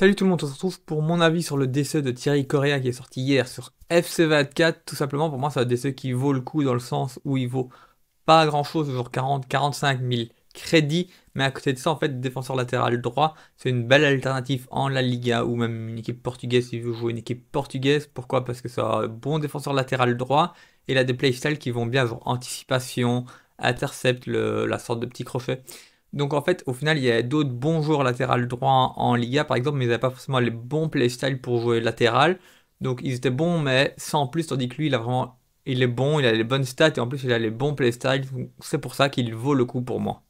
Salut tout le monde, on se retrouve pour mon avis sur le DC de Thierry Correa qui est sorti hier sur FC24. Tout simplement, pour moi, c'est un DC qui vaut le coup dans le sens où il vaut pas grand chose, genre 40-45 000 crédits. Mais à côté de ça, en fait, défenseur latéral droit, c'est une belle alternative en La Liga ou même une équipe portugaise si vous jouez une équipe portugaise. Pourquoi Parce que c'est un bon défenseur latéral droit et il a des playstyles qui vont bien, genre anticipation, intercept, la sorte de petit crochet. Donc en fait, au final, il y a d'autres bons joueurs latéral droit en, Liga, par exemple, mais ils n'avaient pas forcément les bons playstyles pour jouer latéral. Donc ils étaient bons, mais sans plus, tandis que lui, il a vraiment, il est bon, il a les bonnes stats et en plus, il a les bons playstyles. C'est pour ça qu'il vaut le coup pour moi.